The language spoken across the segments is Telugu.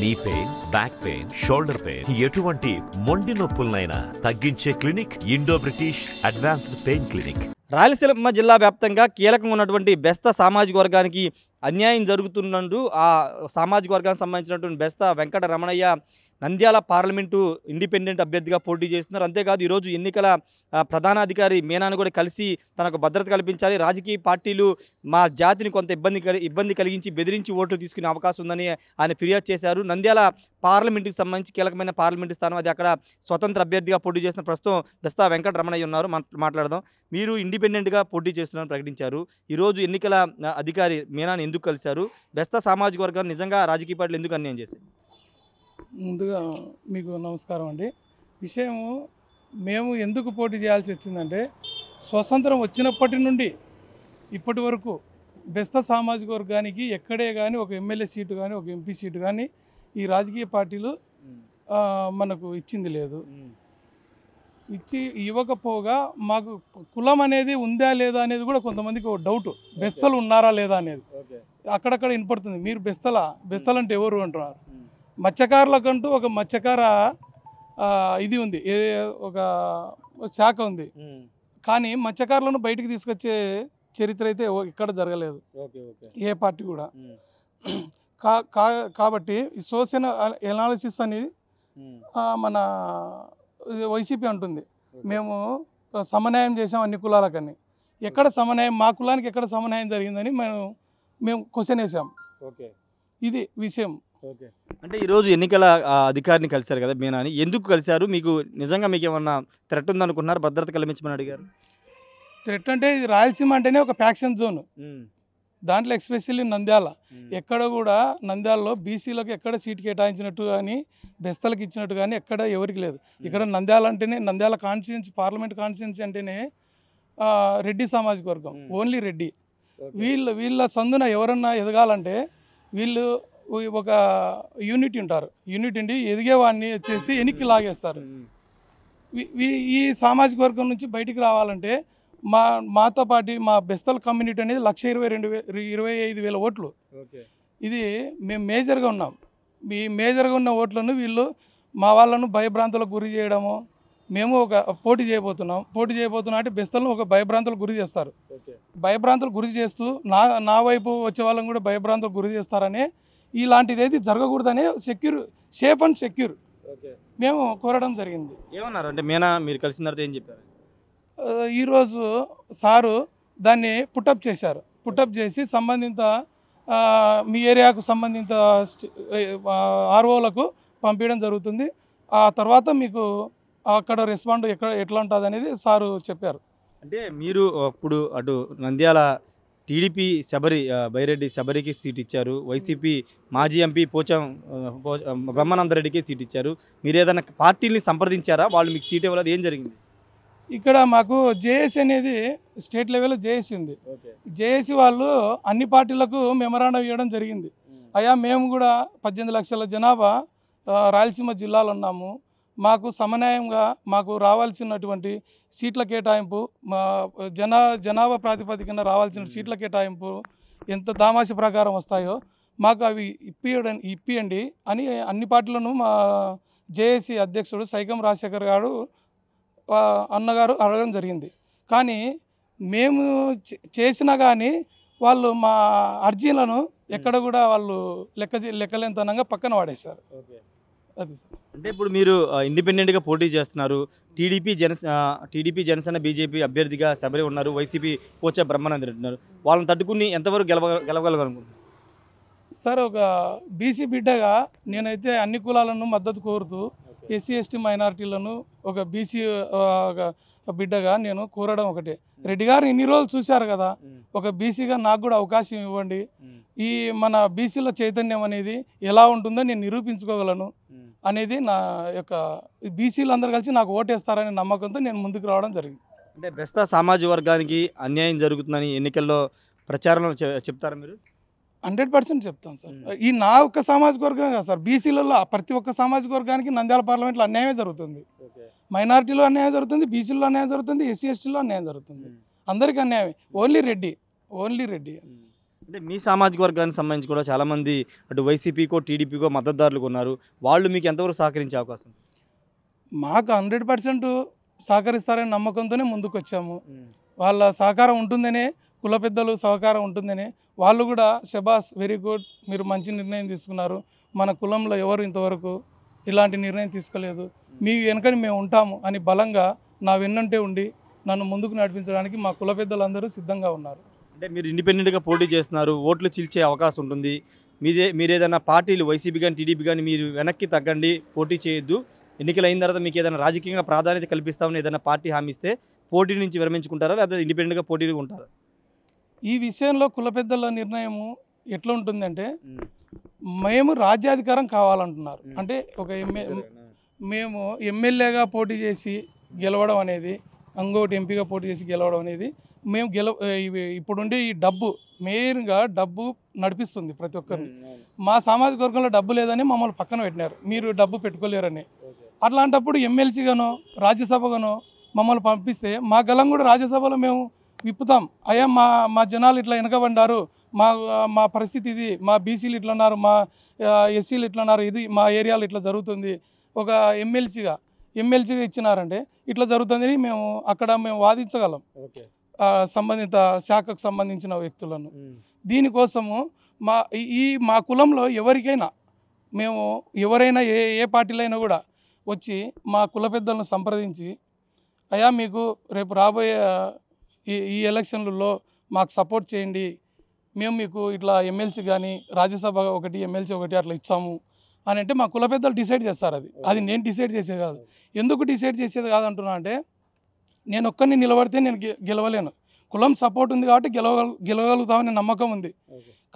నీ pain back pain shoulder pain ఎటువంటి మొండి నొప్పులనైనా తగ్గించే clinic Indo British advanced pain clinic Rayalaseema జిల్లా వ్యాప్తంగా కీలకంగా ఉన్నటువంటి బెస్త సామాజిక వర్గానికి అన్యాయం జరుగుతున్నందు ఆ సామాజిక వర్గానికి సంబంధించినటువంటి బెస్త వెంకట రమణయ్య నంద్యాల పార్లమెంటు ఇండిపెండెంట్ అభ్యర్థిగా పోటీ చేస్తున్నారు అంతేకాదు ఈరోజు ఎన్నికల ప్రధానాధికారి మీనాను కూడా కలిసి తనకు భద్రత కల్పించాలి రాజకీయ పార్టీలు మా జాతిని కొంత ఇబ్బంది ఇబ్బంది కలిగించి బెదిరించి ఓట్లు తీసుకునే అవకాశం ఉందని ఆయన ఫిర్యాదు చేశారు నంద్యాల పార్లమెంటుకి సంబంధించి కీలకమైన పార్లమెంటు స్థానం అది అక్కడ స్వతంత్ర అభ్యర్థిగా పోటీ చేసిన ప్రస్తుతం దస్తా వెంకటరమణయ్య ఉన్నారు మాట్లాడదాం మీరు ఇండిపెండెంట్గా పోటీ చేస్తున్నారని ప్రకటించారు ఈరోజు ఎన్నికల అధికారి మీనాను ఎందుకు కలిశారు బెస్తా సామాజిక వర్గాన్ని నిజంగా రాజకీయ పార్టీలు ఎందుకు అన్యాయం చేశారు ముందుగా మీకు నమస్కారం అండి విషయము మేము ఎందుకు పోటీ చేయాల్సి వచ్చిందంటే స్వతంత్రం వచ్చినప్పటి నుండి ఇప్పటి వరకు బెస్త సామాజిక వర్గానికి ఎక్కడే కానీ ఒక ఎమ్మెల్యే సీటు కానీ ఒక ఎంపీ సీటు కానీ ఈ రాజకీయ పార్టీలు మనకు ఇచ్చింది లేదు ఇచ్చి ఇవ్వకపోగా మాకు కులం అనేది ఉందా లేదా అనేది కూడా కొంతమందికి ఒక డౌట్ బెస్తలు ఉన్నారా లేదా అనేది అక్కడక్కడ వినపడుతుంది మీరు బెస్తలా బెస్తలు అంటే ఎవరు అంటున్నారు మత్స్యకారులకంటూ ఒక మత్స్యకార ఇది ఉంది ఒక శాఖ ఉంది కానీ మత్స్యకారులను బయటికి తీసుకొచ్చే చరిత్ర అయితే ఇక్కడ జరగలేదు ఏ పార్టీ కూడా కాబట్టి సోషల్ ఎనాలిసిస్ అనేది మన వైసీపీ అంటుంది మేము సమన్వయం చేసాం అన్ని కులాలకని ఎక్కడ సమన్వయం మా కులానికి ఎక్కడ సమన్వయం జరిగిందని మేము మేము క్వశ్చన్ వేసాం ఇది విషయం ఓకే అంటే ఈరోజు ఎన్నికల అధికారిని కలిశారు కదా అని ఎందుకు కలిశారు మీకు నిజంగా మీకు ఏమన్నా థ్రెట్ ఉందనుకున్నారు భద్రత కల్పించమని అడిగారు థ్రెట్ అంటే రాయలసీమ అంటేనే ఒక ఫ్యాక్షన్ జోన్ దాంట్లో ఎక్స్పెషల్లీ నంద్యాల ఎక్కడ కూడా నంద్యాలలో బీసీలకు ఎక్కడ సీట్ కేటాయించినట్టు కానీ బెస్తలకు ఇచ్చినట్టు కానీ ఎక్కడ ఎవరికి లేదు ఇక్కడ నంద్యాల అంటేనే నంద్యాల కాన్స్టిట్యున్సీ పార్లమెంట్ కాన్స్టిట్యున్సీ అంటేనే రెడ్డి సామాజిక వర్గం ఓన్లీ రెడ్డి వీళ్ళు వీళ్ళ సందున ఎవరన్నా ఎదగాలంటే వీళ్ళు ఒక యూనిట్ ఉంటారు యూనిట్ ఉండి ఎదిగేవాడిని వచ్చేసి వెనక్కి లాగేస్తారు ఈ సామాజిక వర్గం నుంచి బయటికి రావాలంటే మా మాతో పాటు మా బెస్తల్ కమ్యూనిటీ అనేది లక్ష ఇరవై రెండు ఇరవై ఐదు వేల ఓట్లు ఇది మేము మేజర్గా ఉన్నాం ఈ మేజర్గా ఉన్న ఓట్లను వీళ్ళు మా వాళ్ళను భయభ్రాంతులకు గురి చేయడము మేము ఒక పోటీ చేయబోతున్నాం పోటీ చేయబోతున్నాం అంటే బెస్తలను ఒక భయభ్రాంతులకు గురి చేస్తారు భయభ్రాంతులకు గురి చేస్తూ నా నా వైపు వచ్చే వాళ్ళని కూడా భయభ్రాంతులకు గురి చేస్తారని ఇలాంటిది ఏది జరగకూడదనే సెక్యూర్ సేఫ్ అండ్ సెక్యూర్ మేము కోరడం జరిగింది ఏమన్నారు అంటే మీనా మీరు కలిసిన తర్వాత ఏం చెప్పారు ఈరోజు సారు దాన్ని పుట్టప్ చేశారు పుట్టప్ చేసి సంబంధిత మీ ఏరియాకు సంబంధిత ఆర్ఓలకు పంపించడం జరుగుతుంది ఆ తర్వాత మీకు అక్కడ రెస్పాండ్ ఎక్కడ ఎట్లా ఉంటుంది అనేది సారు చెప్పారు అంటే మీరు అప్పుడు అటు నంద్యాల టీడీపీ శబరి బైరెడ్డి శబరికి సీట్ ఇచ్చారు వైసీపీ మాజీ ఎంపీ పోచం బ్రహ్మానందరెడ్డికి సీట్ ఇచ్చారు మీరు ఏదైనా పార్టీని సంప్రదించారా వాళ్ళు మీకు సీట్ ఇవ్వలేదు ఏం జరిగింది ఇక్కడ మాకు జేఎస్ అనేది స్టేట్ లెవెల్లో జేఎస్ ఉంది జేఎస్ వాళ్ళు అన్ని పార్టీలకు మెమరాండం ఇవ్వడం జరిగింది అయ్యా మేము కూడా పద్దెనిమిది లక్షల జనాభా రాయలసీమ జిల్లాలో ఉన్నాము మాకు సమన్వయంగా మాకు రావాల్సినటువంటి సీట్ల కేటాయింపు మా జనా జనాభా ప్రాతిపదికన రావాల్సిన సీట్ల కేటాయింపు ఎంత దామాష ప్రకారం వస్తాయో మాకు అవి ఇప్పియడం ఇప్పియండి అని అన్ని పార్టీలను మా జేఏసీ అధ్యక్షుడు సైకం రాజశేఖర్ గారు అన్నగారు అడగడం జరిగింది కానీ మేము చేసినా కానీ వాళ్ళు మా అర్జీలను ఎక్కడ కూడా వాళ్ళు లెక్క లెక్కలేనితనంగా పక్కన వాడేశారు సార్ అంటే ఇప్పుడు మీరు ఇండిపెండెంట్గా పోటీ చేస్తున్నారు టీడీపీ జన టీడీపీ జనసేన బీజేపీ అభ్యర్థిగా శబరి ఉన్నారు వైసీపీ పోచా బ్రహ్మానంద్ ఉన్నారు వాళ్ళని తట్టుకుని ఎంతవరకు గెలవ గెలవగలగనుకుంటున్నారు సార్ ఒక బీసీ బిడ్డగా నేనైతే అన్ని కులాలను మద్దతు కోరుతూ ఎస్సీ ఎస్టీ మైనారిటీలను ఒక బీసీ బిడ్డగా నేను కోరడం ఒకటే రెడ్డి గారు ఇన్ని రోజులు చూశారు కదా ఒక బీసీగా నాకు కూడా అవకాశం ఇవ్వండి ఈ మన బీసీల చైతన్యం అనేది ఎలా ఉంటుందో నేను నిరూపించుకోగలను అనేది నా యొక్క బీసీలు అందరు కలిసి నాకు ఓటేస్తారనే నమ్మకంతో నేను ముందుకు రావడం జరిగింది అంటే బెస్తా సమాజ వర్గానికి అన్యాయం జరుగుతుందని ఎన్నికల్లో ప్రచారం చెప్తారా మీరు హండ్రెడ్ పర్సెంట్ చెప్తాం సార్ ఈ నా ఒక్క సామాజిక వర్గం కాదు సార్ బీసీలలో ప్రతి ఒక్క సామాజిక వర్గానికి నంద్యాల పార్లమెంట్లో అన్యాయమే జరుగుతుంది మైనార్టీలో అన్యాయం జరుగుతుంది బీసీలో అన్యాయం జరుగుతుంది ఎస్సీ ఎస్టీలో అన్యాయం జరుగుతుంది అందరికీ అన్యాయం ఓన్లీ రెడ్డి ఓన్లీ రెడ్డి అంటే మీ సామాజిక వర్గానికి సంబంధించి కూడా చాలామంది అటు వైసీపీకో టీడీపీకో మద్దతుదారులు ఉన్నారు వాళ్ళు మీకు ఎంతవరకు సహకరించే అవకాశం మాకు హండ్రెడ్ పర్సెంట్ సహకరిస్తారనే నమ్మకంతోనే ముందుకు వచ్చాము వాళ్ళ సహకారం ఉంటుందనే కుల పెద్దలు సహకారం ఉంటుందనే వాళ్ళు కూడా శబాస్ వెరీ గుడ్ మీరు మంచి నిర్ణయం తీసుకున్నారు మన కులంలో ఎవరు ఇంతవరకు ఇలాంటి నిర్ణయం తీసుకోలేదు మీ వెనుకని మేము ఉంటాము అని బలంగా నా వెన్నంటే ఉండి నన్ను ముందుకు నడిపించడానికి మా కుల పెద్దలందరూ సిద్ధంగా ఉన్నారు అంటే మీరు ఇండిపెండెంట్గా పోటీ చేస్తున్నారు ఓట్లు చిల్చే అవకాశం ఉంటుంది మీదే మీరు ఏదైనా పార్టీలు వైసీపీ కానీ టీడీపీ కానీ మీరు వెనక్కి తగ్గండి పోటీ చేయొద్దు ఎన్నికలు అయిన తర్వాత మీకు ఏదైనా రాజకీయంగా ప్రాధాన్యత కల్పిస్తామని ఏదైనా పార్టీ హామీస్తే పోటీ నుంచి విరమించుకుంటారా లేదా ఇండిపెండెంట్గా పోటీలు ఉంటారా ఈ విషయంలో కుల పెద్దల నిర్ణయము ఎట్లా ఉంటుందంటే మేము రాజ్యాధికారం కావాలంటున్నారు అంటే ఒక ఎమ్మె మేము ఎమ్మెల్యేగా పోటీ చేసి గెలవడం అనేది ఇంకొకటి ఎంపీగా పోటీ చేసి గెలవడం అనేది మేము గెల ఇప్పుడుండే ఈ డబ్బు మెయిన్గా డబ్బు నడిపిస్తుంది ప్రతి ఒక్కరిని మా సామాజిక వర్గంలో డబ్బు లేదని మమ్మల్ని పక్కన పెట్టినారు మీరు డబ్బు పెట్టుకోలేరని అట్లాంటప్పుడు ఎమ్మెల్సీగానో రాజ్యసభగానో మమ్మల్ని పంపిస్తే మా గలం కూడా రాజ్యసభలో మేము విప్పుతాం అయ్యా మా మా జనాలు ఇట్లా వెనకబడ్డారు మా మా పరిస్థితి ఇది మా బీసీలు ఇట్లా ఉన్నారు మా ఎస్సీలు ఇట్లా ఉన్నారు ఇది మా ఏరియాలో ఇట్లా జరుగుతుంది ఒక ఎమ్మెల్సీగా ఎమ్మెల్సీగా ఇచ్చినారంటే ఇట్లా జరుగుతుందని మేము అక్కడ మేము వాదించగలం సంబంధిత శాఖకు సంబంధించిన వ్యక్తులను దీనికోసము మా ఈ మా కులంలో ఎవరికైనా మేము ఎవరైనా ఏ ఏ పార్టీలైనా కూడా వచ్చి మా కుల పెద్దలను సంప్రదించి అయా మీకు రేపు రాబోయే ఈ ఈ ఎలక్షన్లలో మాకు సపోర్ట్ చేయండి మేము మీకు ఇట్లా ఎమ్మెల్సీ కానీ రాజ్యసభ ఒకటి ఎమ్మెల్సీ ఒకటి అట్లా ఇచ్చాము అని అంటే మా కుల పెద్దలు డిసైడ్ చేస్తారు అది అది నేను డిసైడ్ చేసేది కాదు ఎందుకు డిసైడ్ చేసేది కాదంటున్నా అంటే నేను ఒక్కరిని నిలబడితే నేను గెలవలేను కులం సపోర్ట్ ఉంది కాబట్టి గెలవ గెలవగలుగుతామని నమ్మకం ఉంది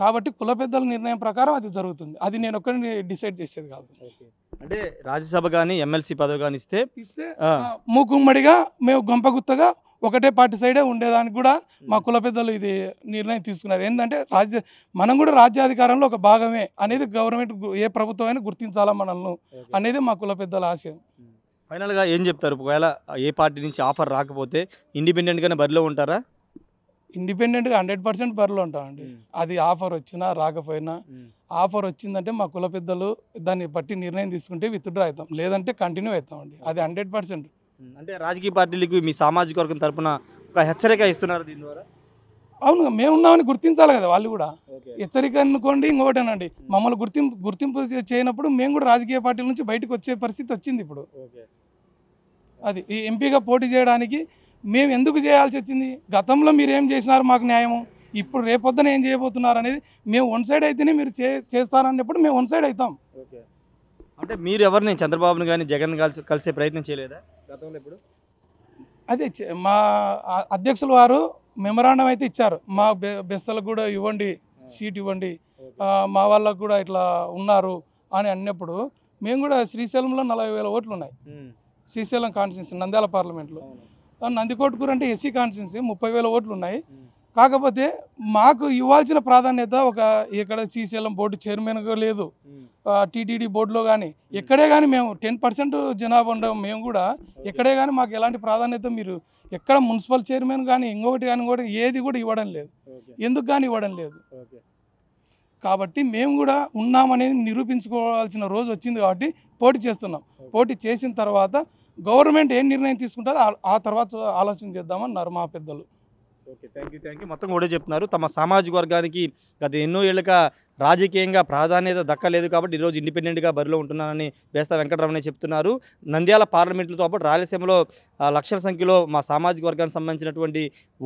కాబట్టి కుల పెద్దల నిర్ణయం ప్రకారం అది జరుగుతుంది అది నేను ఒక్కరిని డిసైడ్ చేసేది కాదు అంటే రాజ్యసభ కానీ ఎమ్మెల్సీ పదవి కానీ ఇస్తే ఇస్తే మూకుమ్మడిగా మేము గొంపగుత్తగా ఒకటే పార్టీ సైడే ఉండేదానికి కూడా మా కుల పెద్దలు ఇది నిర్ణయం తీసుకున్నారు ఏంటంటే రాజ్య మనం కూడా రాజ్యాధికారంలో ఒక భాగమే అనేది గవర్నమెంట్ ఏ ప్రభుత్వం అయినా గుర్తించాలా మనల్ని అనేది మా కుల పెద్దల ఆశయం ఫైనల్గా ఏం చెప్తారు ఒకవేళ ఏ పార్టీ నుంచి ఆఫర్ రాకపోతే ఇండిపెండెంట్గానే బరిలో ఉంటారా ఇండిపెండెంట్గా హండ్రెడ్ పర్సెంట్ బరిలో ఉంటామండి అది ఆఫర్ వచ్చినా రాకపోయినా ఆఫర్ వచ్చిందంటే మా కుల పెద్దలు దాన్ని బట్టి నిర్ణయం తీసుకుంటే విత్డ్రా అవుతాం లేదంటే కంటిన్యూ అవుతామండి అది హండ్రెడ్ పర్సెంట్ అంటే రాజకీయ పార్టీలకు మీ సామాజిక వర్గం తరఫున ఒక హెచ్చరిక ఇస్తున్నారు దీని ద్వారా అవును మేము ఉన్నామని గుర్తించాలి కదా వాళ్ళు కూడా హెచ్చరిక అనుకోండి ఇంకోటేనండి మమ్మల్ని గుర్తింపు గుర్తింపు చేయనప్పుడు మేము కూడా రాజకీయ పార్టీల నుంచి బయటకు వచ్చే పరిస్థితి వచ్చింది ఇప్పుడు అది ఈ ఎంపీగా పోటీ చేయడానికి మేము ఎందుకు చేయాల్సి వచ్చింది గతంలో మీరు ఏం చేసినారు మాకు న్యాయము ఇప్పుడు రేపొద్దున ఏం చేయబోతున్నారు అనేది మేము వన్ సైడ్ అయితేనే మీరు చే చేస్తారన్నప్పుడు మేము వన్ సైడ్ అవుతాం అంటే మీరు ఎవరిని చంద్రబాబును కానీ జగన్ కలిసి కలిసే ప్రయత్నం చేయలేదా గతంలో ఇప్పుడు అదే మా అధ్యక్షుల వారు మెమరాండం అయితే ఇచ్చారు మా బెస్తలకు కూడా ఇవ్వండి సీట్ ఇవ్వండి మా వాళ్ళకు కూడా ఇట్లా ఉన్నారు అని అన్నప్పుడు మేము కూడా శ్రీశైలంలో నలభై వేల ఓట్లు ఉన్నాయి శ్రీశైలం కాన్స్టిట్యున్సీ నంద్యాల పార్లమెంట్లో నందికోట్కూరు అంటే ఎస్సీ కాన్స్టిట్యున్సీ ముప్పై వేల ఓట్లు ఉన్నాయి కాకపోతే మాకు ఇవ్వాల్సిన ప్రాధాన్యత ఒక ఇక్కడ శ్రీశైలం బోర్డు చైర్మన్గా లేదు టీటీడీ బోర్డులో కానీ ఎక్కడే కానీ మేము టెన్ పర్సెంట్ జనాభా ఉండడం మేము కూడా ఎక్కడే కానీ మాకు ఎలాంటి ప్రాధాన్యత మీరు ఎక్కడ మున్సిపల్ చైర్మన్ కానీ ఇంకొకటి కానీ కూడా ఏది కూడా ఇవ్వడం లేదు ఎందుకు కానీ ఇవ్వడం లేదు కాబట్టి మేము కూడా ఉన్నామనేది నిరూపించుకోవాల్సిన రోజు వచ్చింది కాబట్టి పోటీ చేస్తున్నాం పోటీ చేసిన తర్వాత గవర్నమెంట్ ఏం నిర్ణయం తీసుకుంటుందో ఆ తర్వాత ఆలోచన చేద్దామన్నారు మా పెద్దలు okay thank you thank you మొత్తం కూడా చెప్తున్నారు తమ సామాజిక వర్గానికి గత ఎన్నో ఏళ్ళక రాజకీయంగా ప్రాధాన్యత దక్కలేదు కాబట్టి ఈరోజు ఇండిపెండెంట్గా బరిలో ఉంటున్నానని బేస్త వెంకటరమణ చెప్తున్నారు నంద్యాల పార్లమెంట్లతో పాటు రాయలసీమలో లక్షల సంఖ్యలో మా సామాజిక వర్గానికి సంబంధించినటువంటి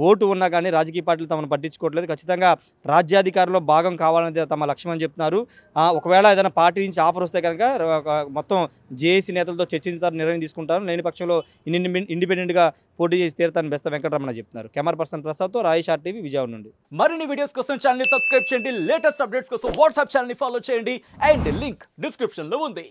ఓటు ఉన్నా కానీ రాజకీయ పార్టీలు తమను పట్టించుకోవట్లేదు ఖచ్చితంగా రాజ్యాధికారంలో భాగం కావాలనేది తమ లక్ష్యం అని చెప్తున్నారు ఒకవేళ ఏదైనా పార్టీ నుంచి ఆఫర్ వస్తే కనుక మొత్తం జేఏసీ నేతలతో చర్చించారు నిర్ణయం తీసుకుంటారు లేని పక్షంలో ఇండిపెండెంట్గా పోటీ చేసి తీరుతాను బెస్త వెంకటరమణ చెప్తున్నారు కెమెరా పర్సన్ ప్రసాద్తో రాయేష్ టీవీ విజయవాడ నుండి మరిన్ని వీడియోస్ కోసం ఛానల్ సబ్స్క్రైబ్ చేయండి లేటెస్ట్ అప్డేట్స్ కోసం కోసం వాట్సాప్ ఛానల్ని ఫాలో చేయండి అండ్ లింక్ డిస్క్రిప్షన్లో ఉంది